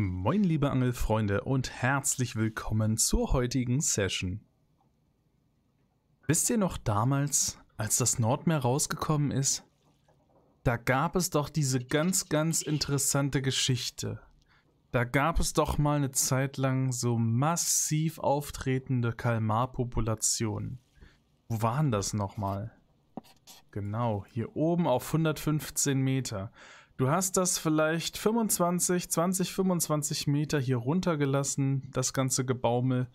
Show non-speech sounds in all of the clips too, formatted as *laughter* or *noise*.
Moin liebe Angelfreunde und herzlich willkommen zur heutigen Session. Wisst ihr noch damals, als das Nordmeer rausgekommen ist? Da gab es doch diese ganz, ganz interessante Geschichte. Da gab es doch mal eine Zeit lang so massiv auftretende Kalmarpopulationen. Wo waren das nochmal? Genau, hier oben auf 115 Meter. Du hast das vielleicht 25, 20, 25 Meter hier runtergelassen, das ganze Gebaumel,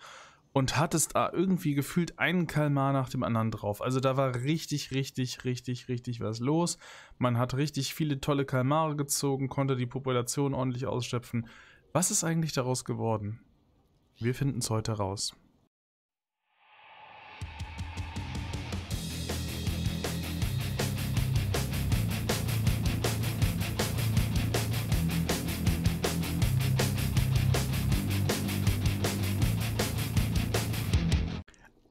und hattest ah, irgendwie gefühlt einen Kalmar nach dem anderen drauf. Also da war richtig, richtig, richtig, richtig was los. Man hat richtig viele tolle Kalmare gezogen, konnte die Population ordentlich ausschöpfen. Was ist eigentlich daraus geworden? Wir finden es heute raus.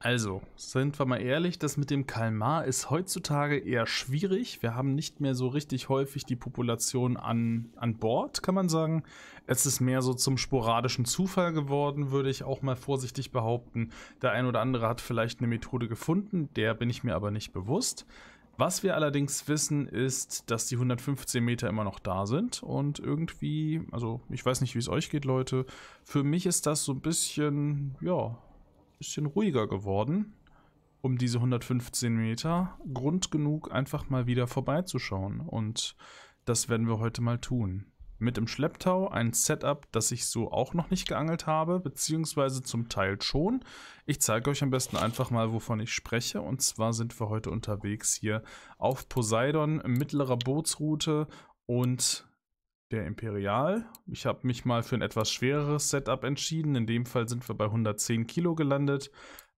Also, sind wir mal ehrlich, das mit dem Kalmar ist heutzutage eher schwierig. Wir haben nicht mehr so richtig häufig die Population an, an Bord, kann man sagen. Es ist mehr so zum sporadischen Zufall geworden, würde ich auch mal vorsichtig behaupten. Der ein oder andere hat vielleicht eine Methode gefunden, der bin ich mir aber nicht bewusst. Was wir allerdings wissen, ist, dass die 115 Meter immer noch da sind und irgendwie, also ich weiß nicht, wie es euch geht, Leute. Für mich ist das so ein bisschen, ja, bisschen ruhiger geworden um diese 115 Meter. Grund genug, einfach mal wieder vorbeizuschauen. Und das werden wir heute mal tun. Mit dem Schlepptau ein Setup, das ich so auch noch nicht geangelt habe, beziehungsweise zum Teil schon. Ich zeige euch am besten einfach mal, wovon ich spreche. Und zwar sind wir heute unterwegs hier auf Poseidon, mittlerer Bootsroute und der Imperial. Ich habe mich mal für ein etwas schwereres Setup entschieden. In dem Fall sind wir bei 110 Kilo gelandet.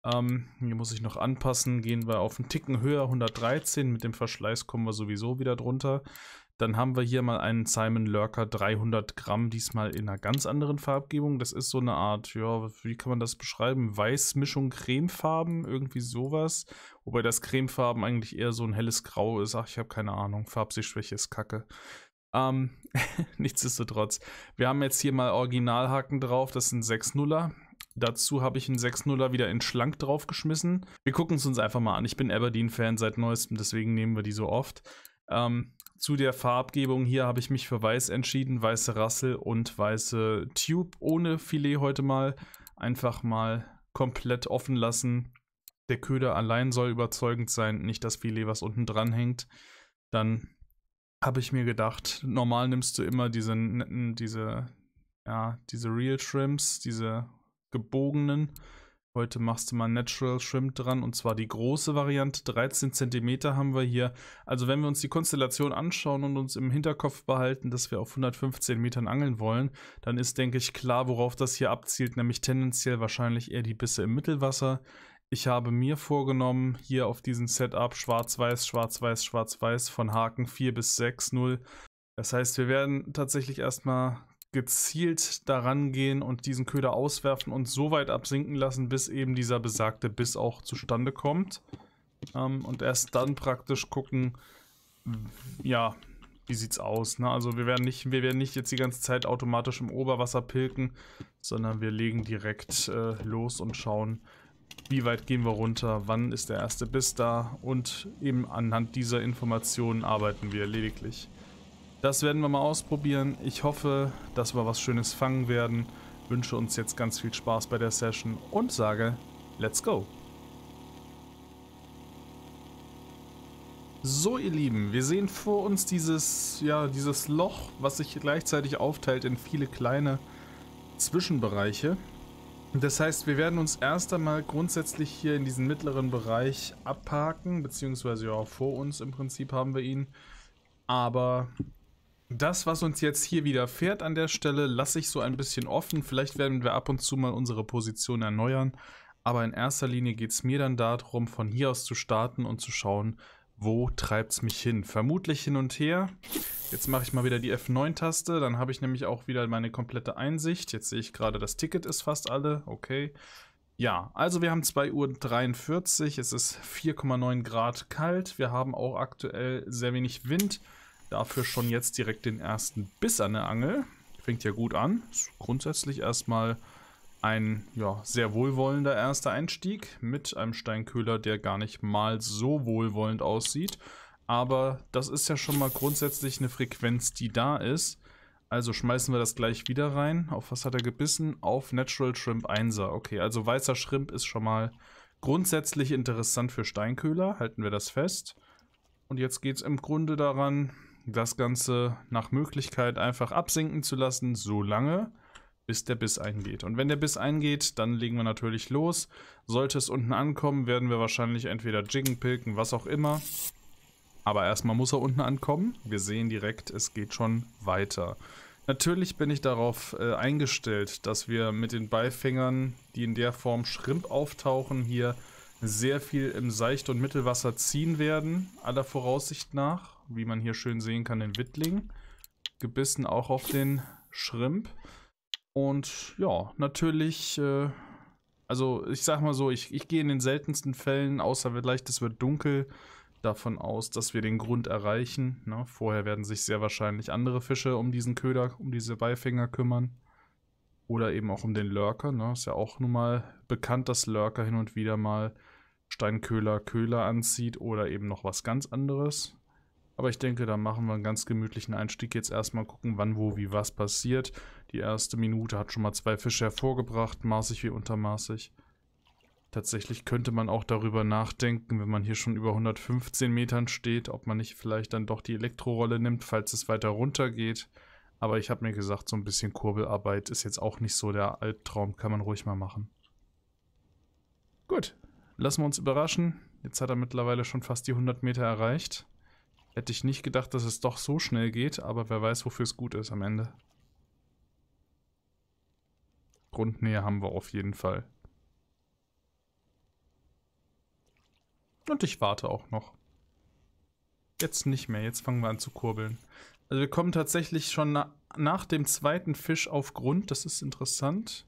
Ähm, hier muss ich noch anpassen. Gehen wir auf einen Ticken höher, 113. Mit dem Verschleiß kommen wir sowieso wieder drunter. Dann haben wir hier mal einen Simon Lurker 300 Gramm, diesmal in einer ganz anderen Farbgebung. Das ist so eine Art, ja, wie kann man das beschreiben? Weiß-Mischung Cremefarben, irgendwie sowas. Wobei das Cremefarben eigentlich eher so ein helles Grau ist. Ach, ich habe keine Ahnung. Farbsichtschwäche ist kacke. Ähm, *laughs* nichtsdestotrotz, wir haben jetzt hier mal Originalhaken drauf, das sind 6 0 er Dazu habe ich einen 6-0er wieder in Schlank draufgeschmissen. Wir gucken es uns einfach mal an. Ich bin Aberdeen-Fan seit neuestem, deswegen nehmen wir die so oft. Ähm, zu der Farbgebung hier habe ich mich für weiß entschieden. Weiße Rassel und weiße Tube ohne Filet heute mal. Einfach mal komplett offen lassen. Der Köder allein soll überzeugend sein, nicht das Filet, was unten dran hängt. Dann habe ich mir gedacht, normal nimmst du immer diese, netten, diese, ja, diese Real Shrimps, diese gebogenen. Heute machst du mal Natural Shrimp dran und zwar die große Variante. 13 cm haben wir hier. Also wenn wir uns die Konstellation anschauen und uns im Hinterkopf behalten, dass wir auf 115 Metern angeln wollen, dann ist, denke ich, klar, worauf das hier abzielt, nämlich tendenziell wahrscheinlich eher die Bisse im Mittelwasser. Ich habe mir vorgenommen, hier auf diesem Setup schwarz-weiß, schwarz-weiß, schwarz-weiß von Haken 4 bis 6, 0. Das heißt, wir werden tatsächlich erstmal gezielt daran gehen und diesen Köder auswerfen und so weit absinken lassen, bis eben dieser besagte Biss auch zustande kommt. Ähm, und erst dann praktisch gucken, ja, wie sieht's aus. Ne? Also wir werden, nicht, wir werden nicht jetzt die ganze Zeit automatisch im Oberwasser pilken, sondern wir legen direkt äh, los und schauen, wie weit gehen wir runter, wann ist der erste Biss da und eben anhand dieser Informationen arbeiten wir lediglich. Das werden wir mal ausprobieren. Ich hoffe, dass wir was Schönes fangen werden. Wünsche uns jetzt ganz viel Spaß bei der Session und sage, let's go! So ihr Lieben, wir sehen vor uns dieses, ja, dieses Loch, was sich gleichzeitig aufteilt in viele kleine Zwischenbereiche. Das heißt, wir werden uns erst einmal grundsätzlich hier in diesen mittleren Bereich abparken, beziehungsweise ja, vor uns im Prinzip haben wir ihn. Aber das, was uns jetzt hier wieder fährt an der Stelle, lasse ich so ein bisschen offen. Vielleicht werden wir ab und zu mal unsere Position erneuern. Aber in erster Linie geht es mir dann darum, von hier aus zu starten und zu schauen, wo treibt es mich hin? Vermutlich hin und her. Jetzt mache ich mal wieder die F9-Taste, dann habe ich nämlich auch wieder meine komplette Einsicht. Jetzt sehe ich gerade, das Ticket ist fast alle. Okay. Ja, also wir haben 2.43 Uhr, es ist 4,9 Grad kalt. Wir haben auch aktuell sehr wenig Wind. Dafür schon jetzt direkt den ersten Biss an der Angel. Fängt ja gut an. Ist grundsätzlich erstmal ein ja, sehr wohlwollender erster Einstieg mit einem Steinköhler, der gar nicht mal so wohlwollend aussieht. Aber das ist ja schon mal grundsätzlich eine Frequenz, die da ist. Also schmeißen wir das gleich wieder rein. Auf was hat er gebissen? Auf Natural Shrimp 1er. Okay, also weißer Shrimp ist schon mal grundsätzlich interessant für Steinköhler. Halten wir das fest. Und jetzt geht es im Grunde daran, das Ganze nach Möglichkeit einfach absinken zu lassen, solange bis der Biss eingeht. Und wenn der Biss eingeht, dann legen wir natürlich los. Sollte es unten ankommen, werden wir wahrscheinlich entweder jiggen, pilken, was auch immer. Aber erstmal muss er unten ankommen. Wir sehen direkt, es geht schon weiter. Natürlich bin ich darauf äh, eingestellt, dass wir mit den Beifängern, die in der Form Schrimp auftauchen, hier sehr viel im Seicht- und Mittelwasser ziehen werden, aller Voraussicht nach. Wie man hier schön sehen kann, den Wittling. Gebissen auch auf den Schrimp. Und ja, natürlich, äh, also ich sag mal so, ich, ich gehe in den seltensten Fällen, außer vielleicht es wird dunkel, davon aus, dass wir den Grund erreichen. Ne? Vorher werden sich sehr wahrscheinlich andere Fische um diesen Köder, um diese Beifänger kümmern. Oder eben auch um den Lurker. Ne? Ist ja auch nun mal bekannt, dass Lurker hin und wieder mal Steinköhler Köhler anzieht oder eben noch was ganz anderes. Aber ich denke, da machen wir einen ganz gemütlichen Einstieg. Jetzt erstmal gucken, wann, wo, wie, was passiert. Die erste Minute hat schon mal zwei Fische hervorgebracht, maßig wie untermaßig. Tatsächlich könnte man auch darüber nachdenken, wenn man hier schon über 115 Metern steht, ob man nicht vielleicht dann doch die Elektrorolle nimmt, falls es weiter runter geht. Aber ich habe mir gesagt, so ein bisschen Kurbelarbeit ist jetzt auch nicht so der Albtraum, kann man ruhig mal machen. Gut, lassen wir uns überraschen. Jetzt hat er mittlerweile schon fast die 100 Meter erreicht. Hätte ich nicht gedacht, dass es doch so schnell geht, aber wer weiß, wofür es gut ist am Ende. Grundnähe haben wir auf jeden Fall. Und ich warte auch noch. Jetzt nicht mehr, jetzt fangen wir an zu kurbeln. Also wir kommen tatsächlich schon na nach dem zweiten Fisch auf Grund, das ist interessant.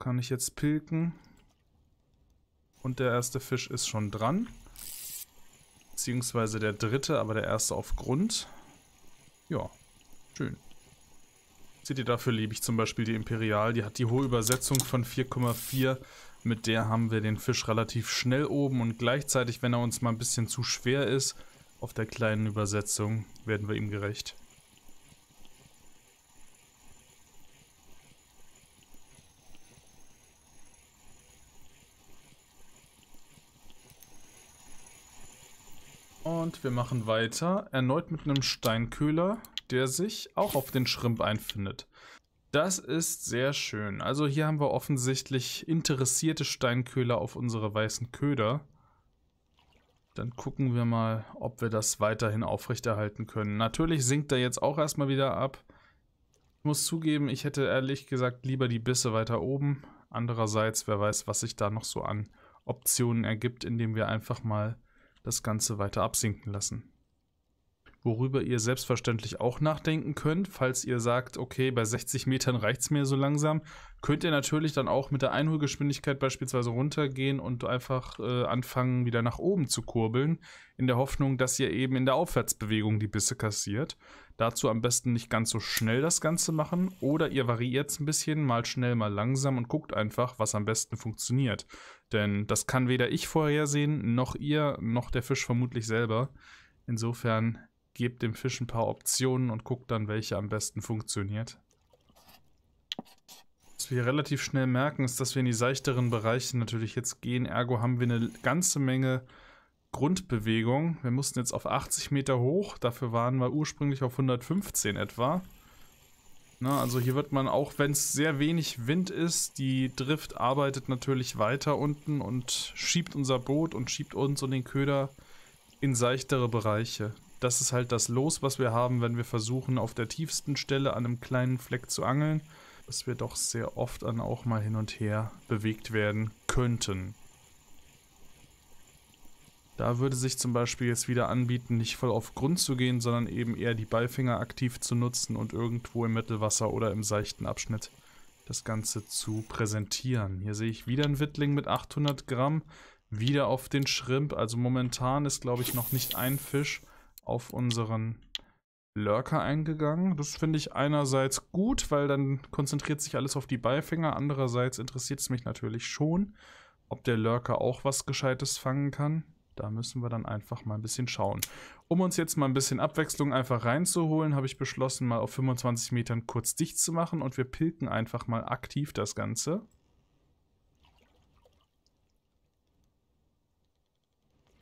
Kann ich jetzt pilken. Und der erste Fisch ist schon dran. Beziehungsweise der dritte, aber der erste auf Grund. Ja, schön. Seht ihr, dafür liebe ich zum Beispiel die Imperial. Die hat die hohe Übersetzung von 4,4. Mit der haben wir den Fisch relativ schnell oben und gleichzeitig, wenn er uns mal ein bisschen zu schwer ist, auf der kleinen Übersetzung werden wir ihm gerecht. Und wir machen weiter. Erneut mit einem Steinköhler, der sich auch auf den Schrimp einfindet. Das ist sehr schön. Also hier haben wir offensichtlich interessierte Steinköhler auf unsere weißen Köder. Dann gucken wir mal, ob wir das weiterhin aufrechterhalten können. Natürlich sinkt er jetzt auch erstmal wieder ab. Ich muss zugeben, ich hätte ehrlich gesagt lieber die Bisse weiter oben. Andererseits, wer weiß, was sich da noch so an Optionen ergibt, indem wir einfach mal das Ganze weiter absinken lassen. Worüber ihr selbstverständlich auch nachdenken könnt, falls ihr sagt, okay, bei 60 Metern reicht es mir so langsam, könnt ihr natürlich dann auch mit der Einholgeschwindigkeit beispielsweise runtergehen und einfach äh, anfangen, wieder nach oben zu kurbeln, in der Hoffnung, dass ihr eben in der Aufwärtsbewegung die Bisse kassiert. Dazu am besten nicht ganz so schnell das Ganze machen oder ihr variiert es ein bisschen, mal schnell, mal langsam und guckt einfach, was am besten funktioniert. Denn das kann weder ich vorhersehen, noch ihr, noch der Fisch vermutlich selber. Insofern gebt dem Fisch ein paar Optionen und guckt dann, welche am besten funktioniert. Was wir relativ schnell merken, ist, dass wir in die seichteren Bereiche natürlich jetzt gehen. Ergo haben wir eine ganze Menge Grundbewegung. Wir mussten jetzt auf 80 Meter hoch. Dafür waren wir ursprünglich auf 115 etwa. Na, also hier wird man, auch wenn es sehr wenig Wind ist, die Drift arbeitet natürlich weiter unten und schiebt unser Boot und schiebt uns und den Köder in seichtere Bereiche. Das ist halt das Los, was wir haben, wenn wir versuchen, auf der tiefsten Stelle an einem kleinen Fleck zu angeln, dass wir doch sehr oft dann auch mal hin und her bewegt werden könnten. Da würde sich zum Beispiel jetzt wieder anbieten, nicht voll auf Grund zu gehen, sondern eben eher die Beifinger aktiv zu nutzen und irgendwo im Mittelwasser oder im seichten Abschnitt das Ganze zu präsentieren. Hier sehe ich wieder einen Wittling mit 800 Gramm, wieder auf den Schrimp. Also momentan ist, glaube ich, noch nicht ein Fisch auf unseren Lurker eingegangen. Das finde ich einerseits gut, weil dann konzentriert sich alles auf die Beifinger. Andererseits interessiert es mich natürlich schon, ob der Lurker auch was Gescheites fangen kann. Da müssen wir dann einfach mal ein bisschen schauen. Um uns jetzt mal ein bisschen Abwechslung einfach reinzuholen, habe ich beschlossen, mal auf 25 Metern kurz dicht zu machen und wir pilken einfach mal aktiv das Ganze.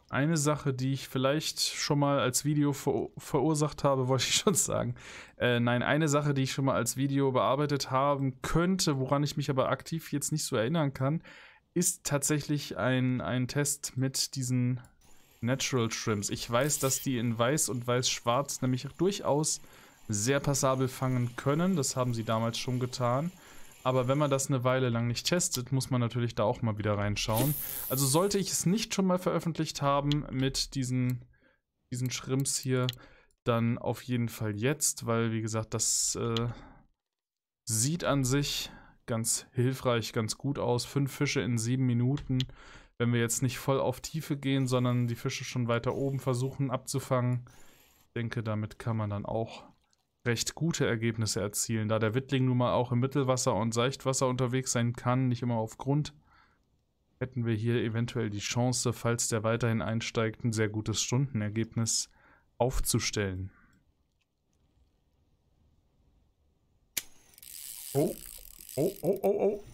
Eine Sache, die ich vielleicht schon mal als Video ver verursacht habe, *laughs* wollte ich schon sagen. Äh, nein, eine Sache, die ich schon mal als Video bearbeitet haben könnte, woran ich mich aber aktiv jetzt nicht so erinnern kann, ist tatsächlich ein, ein Test mit diesen Natural Shrimps. Ich weiß, dass die in weiß und weiß-schwarz nämlich durchaus sehr passabel fangen können. Das haben sie damals schon getan. Aber wenn man das eine Weile lang nicht testet, muss man natürlich da auch mal wieder reinschauen. Also sollte ich es nicht schon mal veröffentlicht haben mit diesen, diesen Shrimps hier, dann auf jeden Fall jetzt, weil wie gesagt, das äh, sieht an sich ganz hilfreich, ganz gut aus. Fünf Fische in sieben Minuten. Wenn wir jetzt nicht voll auf Tiefe gehen, sondern die Fische schon weiter oben versuchen abzufangen. Ich denke, damit kann man dann auch recht gute Ergebnisse erzielen. Da der Wittling nun mal auch im Mittelwasser und Seichtwasser unterwegs sein kann, nicht immer auf Grund, hätten wir hier eventuell die Chance, falls der weiterhin einsteigt, ein sehr gutes Stundenergebnis aufzustellen. Oh. Oh, oh, oh, oh.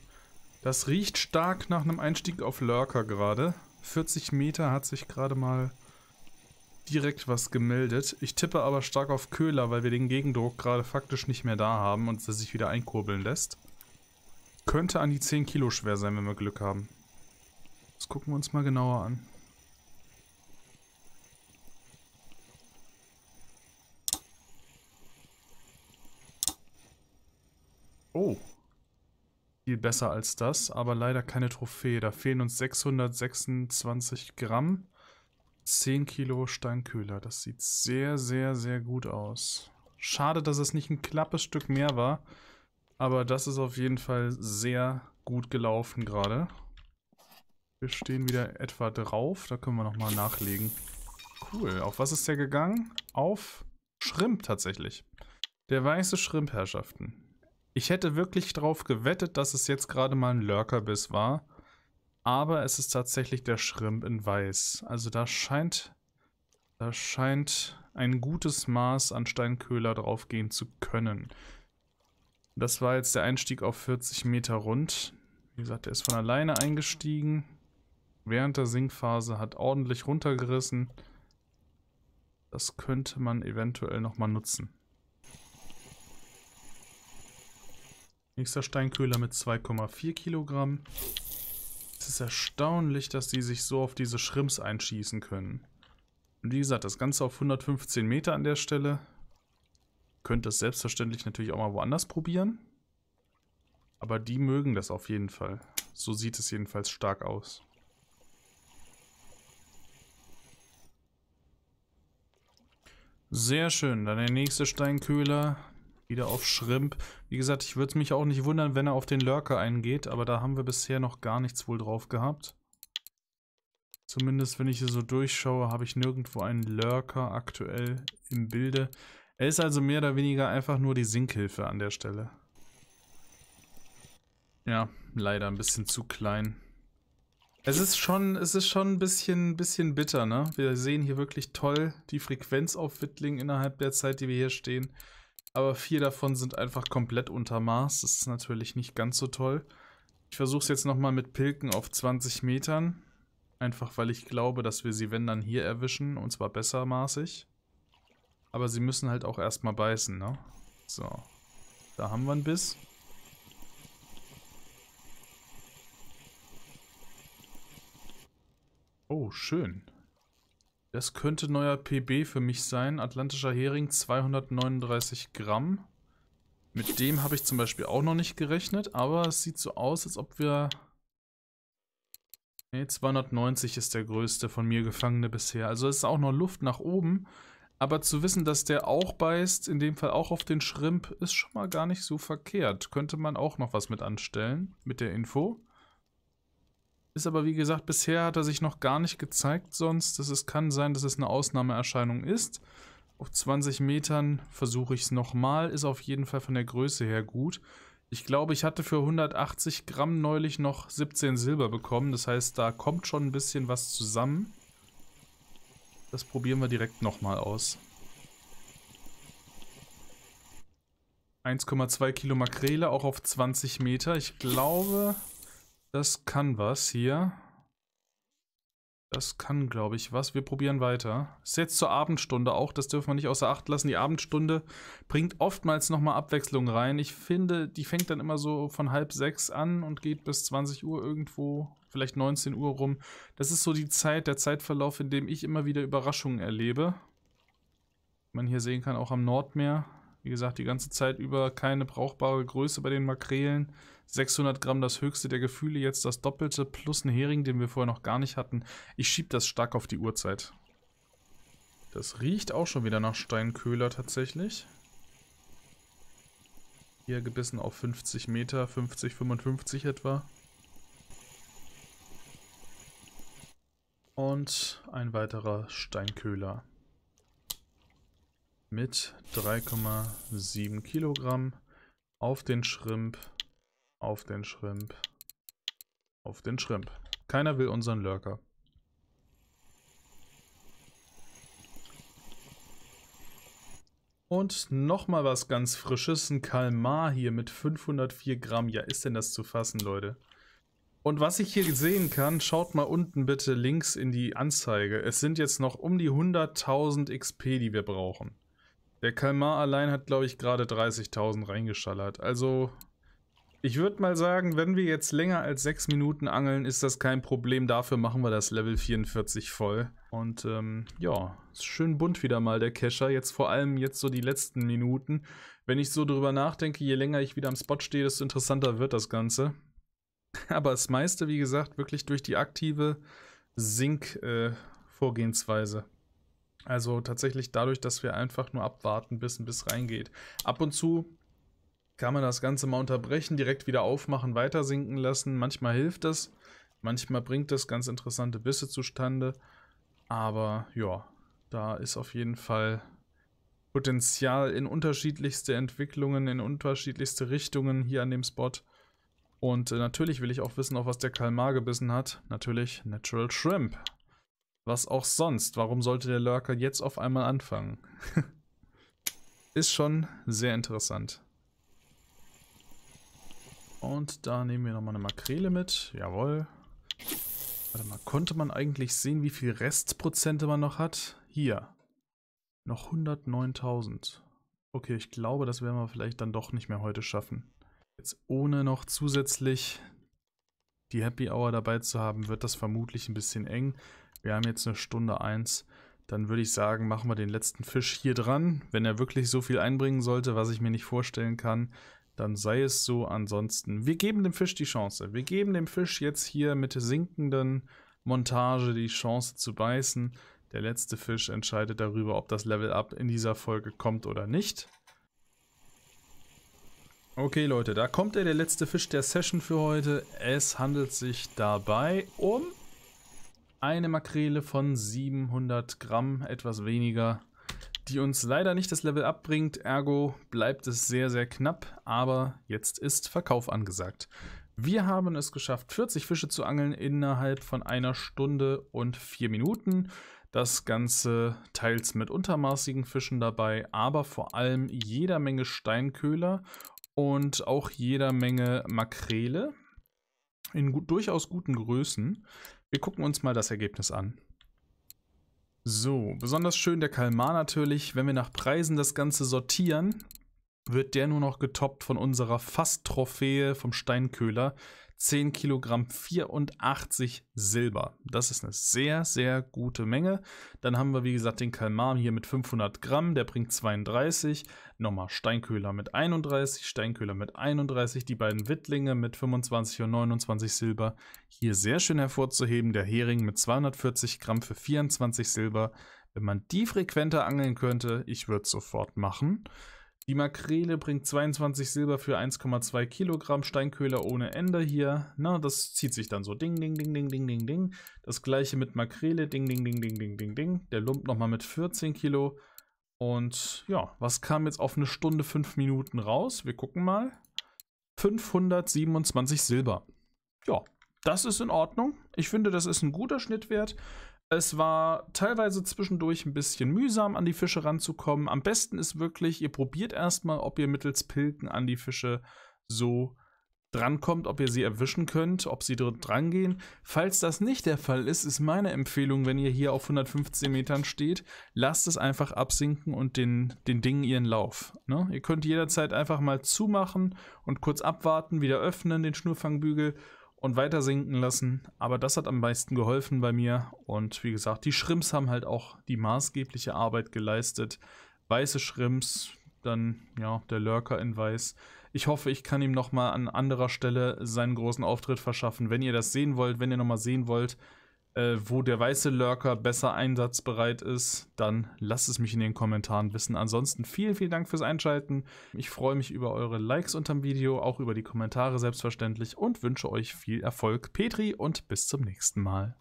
Das riecht stark nach einem Einstieg auf Lurker gerade. 40 Meter hat sich gerade mal direkt was gemeldet. Ich tippe aber stark auf Köhler, weil wir den Gegendruck gerade faktisch nicht mehr da haben und er sich wieder einkurbeln lässt. Könnte an die 10 Kilo schwer sein, wenn wir Glück haben. Das gucken wir uns mal genauer an. viel besser als das, aber leider keine Trophäe. Da fehlen uns 626 Gramm. 10 Kilo Steinköhler. Das sieht sehr, sehr, sehr gut aus. Schade, dass es nicht ein klappes Stück mehr war. Aber das ist auf jeden Fall sehr gut gelaufen gerade. Wir stehen wieder etwa drauf. Da können wir nochmal nachlegen. Cool. Auf was ist der gegangen? Auf Schrimp tatsächlich. Der weiße Schrimp, Herrschaften. Ich hätte wirklich drauf gewettet, dass es jetzt gerade mal ein Lurkerbiss war. Aber es ist tatsächlich der Schrimp in Weiß. Also da scheint, da scheint ein gutes Maß an Steinköhler draufgehen zu können. Das war jetzt der Einstieg auf 40 Meter rund. Wie gesagt, der ist von alleine eingestiegen. Während der Sinkphase hat ordentlich runtergerissen. Das könnte man eventuell nochmal nutzen. Nächster Steinköhler mit 2,4 Kilogramm. Es ist erstaunlich, dass die sich so auf diese Schrimps einschießen können. Und wie gesagt, das Ganze auf 115 Meter an der Stelle. Könnt das selbstverständlich natürlich auch mal woanders probieren. Aber die mögen das auf jeden Fall. So sieht es jedenfalls stark aus. Sehr schön, dann der nächste Steinköhler wieder auf Schrimp. Wie gesagt, ich würde es mich auch nicht wundern, wenn er auf den Lurker eingeht, aber da haben wir bisher noch gar nichts wohl drauf gehabt. Zumindest, wenn ich hier so durchschaue, habe ich nirgendwo einen Lurker aktuell im Bilde. Er ist also mehr oder weniger einfach nur die Sinkhilfe an der Stelle. Ja, leider ein bisschen zu klein. Es ist schon, es ist schon ein bisschen, bisschen bitter, ne? Wir sehen hier wirklich toll die Frequenz auf Wittling innerhalb der Zeit, die wir hier stehen aber vier davon sind einfach komplett unter Maß. Das ist natürlich nicht ganz so toll. Ich versuche es jetzt nochmal mit Pilken auf 20 Metern. Einfach weil ich glaube, dass wir sie, wenn dann, hier erwischen. Und zwar besser maßig. Aber sie müssen halt auch erstmal beißen, ne? So. Da haben wir einen Biss. Oh, schön. Das könnte neuer PB für mich sein. Atlantischer Hering, 239 Gramm. Mit dem habe ich zum Beispiel auch noch nicht gerechnet, aber es sieht so aus, als ob wir... Ne, 290 ist der größte von mir gefangene bisher. Also es ist auch noch Luft nach oben. Aber zu wissen, dass der auch beißt, in dem Fall auch auf den Schrimp, ist schon mal gar nicht so verkehrt. Könnte man auch noch was mit anstellen, mit der Info. Ist aber wie gesagt, bisher hat er sich noch gar nicht gezeigt sonst. Das ist, kann sein, dass es eine Ausnahmeerscheinung ist. Auf 20 Metern versuche ich es nochmal. Ist auf jeden Fall von der Größe her gut. Ich glaube, ich hatte für 180 Gramm neulich noch 17 Silber bekommen. Das heißt, da kommt schon ein bisschen was zusammen. Das probieren wir direkt nochmal aus. 1,2 Kilo Makrele, auch auf 20 Meter. Ich glaube, das kann was hier. Das kann, glaube ich, was. Wir probieren weiter. Ist jetzt zur Abendstunde auch. Das dürfen wir nicht außer Acht lassen. Die Abendstunde bringt oftmals nochmal Abwechslung rein. Ich finde, die fängt dann immer so von halb sechs an und geht bis 20 Uhr irgendwo, vielleicht 19 Uhr rum. Das ist so die Zeit, der Zeitverlauf, in dem ich immer wieder Überraschungen erlebe. Wie man hier sehen kann, auch am Nordmeer. Wie gesagt, die ganze Zeit über keine brauchbare Größe bei den Makrelen. 600 Gramm das höchste der Gefühle, jetzt das Doppelte plus ein Hering, den wir vorher noch gar nicht hatten. Ich schiebe das stark auf die Uhrzeit. Das riecht auch schon wieder nach Steinköhler tatsächlich. Hier gebissen auf 50 Meter, 50, 55 etwa. Und ein weiterer Steinköhler. Mit 3,7 Kilogramm auf den Schrimp auf den Schrimp. Auf den Schrimp. Keiner will unseren Lurker. Und nochmal was ganz Frisches, ein Kalmar hier mit 504 Gramm. Ja, ist denn das zu fassen, Leute? Und was ich hier sehen kann, schaut mal unten bitte links in die Anzeige. Es sind jetzt noch um die 100.000 XP, die wir brauchen. Der Kalmar allein hat, glaube ich, gerade 30.000 reingeschallert. Also ich würde mal sagen, wenn wir jetzt länger als sechs Minuten angeln, ist das kein Problem. Dafür machen wir das Level 44 voll. Und ähm, ja, ist schön bunt wieder mal der Kescher. Jetzt vor allem jetzt so die letzten Minuten. Wenn ich so drüber nachdenke, je länger ich wieder am Spot stehe, desto interessanter wird das Ganze. *laughs* Aber das meiste, wie gesagt, wirklich durch die aktive Sink-Vorgehensweise. Äh, also tatsächlich dadurch, dass wir einfach nur abwarten, bis ein Biss reingeht. Ab und zu kann man das Ganze mal unterbrechen, direkt wieder aufmachen, weiter sinken lassen. Manchmal hilft das, manchmal bringt das ganz interessante Bisse zustande. Aber ja, da ist auf jeden Fall Potenzial in unterschiedlichste Entwicklungen, in unterschiedlichste Richtungen hier an dem Spot. Und äh, natürlich will ich auch wissen, auf was der Kalmar gebissen hat. Natürlich Natural Shrimp. Was auch sonst. Warum sollte der Lurker jetzt auf einmal anfangen? *laughs* ist schon sehr interessant. Und da nehmen wir nochmal eine Makrele mit. Jawohl. Warte mal, konnte man eigentlich sehen, wie viel Restprozente man noch hat? Hier. Noch 109.000. Okay, ich glaube, das werden wir vielleicht dann doch nicht mehr heute schaffen. Jetzt ohne noch zusätzlich die Happy Hour dabei zu haben, wird das vermutlich ein bisschen eng. Wir haben jetzt eine Stunde 1. Dann würde ich sagen, machen wir den letzten Fisch hier dran. Wenn er wirklich so viel einbringen sollte, was ich mir nicht vorstellen kann, dann sei es so. Ansonsten, wir geben dem Fisch die Chance. Wir geben dem Fisch jetzt hier mit sinkenden Montage die Chance zu beißen. Der letzte Fisch entscheidet darüber, ob das Level-Up in dieser Folge kommt oder nicht. Okay Leute, da kommt er, der letzte Fisch der Session für heute. Es handelt sich dabei um eine Makrele von 700 Gramm, etwas weniger die uns leider nicht das Level abbringt. Ergo bleibt es sehr, sehr knapp, aber jetzt ist Verkauf angesagt. Wir haben es geschafft, 40 Fische zu angeln innerhalb von einer Stunde und vier Minuten. Das Ganze teils mit untermaßigen Fischen dabei, aber vor allem jeder Menge Steinköhler und auch jeder Menge Makrele in gut, durchaus guten Größen. Wir gucken uns mal das Ergebnis an. So, besonders schön der Kalmar natürlich. Wenn wir nach Preisen das Ganze sortieren, wird der nur noch getoppt von unserer Fast-Trophäe vom Steinköhler. 10 Kilogramm 84 Silber. Das ist eine sehr, sehr gute Menge. Dann haben wir, wie gesagt, den Kalmar hier mit 500 Gramm, der bringt 32. Nochmal Steinköhler mit 31, Steinköhler mit 31, die beiden Wittlinge mit 25 und 29 Silber. Hier sehr schön hervorzuheben, der Hering mit 240 Gramm für 24 Silber. Wenn man die frequenter angeln könnte, ich würde es sofort machen. Die Makrele bringt 22 Silber für 1,2 Kilogramm Steinköhler ohne Ende hier. Na, das zieht sich dann so. Ding, ding, ding, ding, ding, ding, ding. Das gleiche mit Makrele. Ding, ding, ding, ding, ding, ding, ding. Der lump nochmal mit 14 Kilo. Und ja, was kam jetzt auf eine Stunde 5 Minuten raus? Wir gucken mal. 527 Silber. Ja, das ist in Ordnung. Ich finde, das ist ein guter Schnittwert. Es war teilweise zwischendurch ein bisschen mühsam, an die Fische ranzukommen. Am besten ist wirklich, ihr probiert erstmal, ob ihr mittels Pilken an die Fische so drankommt, ob ihr sie erwischen könnt, ob sie dort drangehen. Falls das nicht der Fall ist, ist meine Empfehlung, wenn ihr hier auf 115 Metern steht, lasst es einfach absinken und den, den Dingen ihren Lauf. Ne? Ihr könnt jederzeit einfach mal zumachen und kurz abwarten, wieder öffnen den Schnurfangbügel und weiter sinken lassen. Aber das hat am meisten geholfen bei mir. Und wie gesagt, die Schrimps haben halt auch die maßgebliche Arbeit geleistet. Weiße Schrimps, dann ja, der Lurker in Weiß. Ich hoffe, ich kann ihm nochmal an anderer Stelle seinen großen Auftritt verschaffen. Wenn ihr das sehen wollt, wenn ihr nochmal sehen wollt, äh, wo der weiße Lurker besser einsatzbereit ist, dann lasst es mich in den Kommentaren wissen. Ansonsten vielen, vielen Dank fürs Einschalten. Ich freue mich über eure Likes unterm Video, auch über die Kommentare selbstverständlich und wünsche euch viel Erfolg. Petri und bis zum nächsten Mal.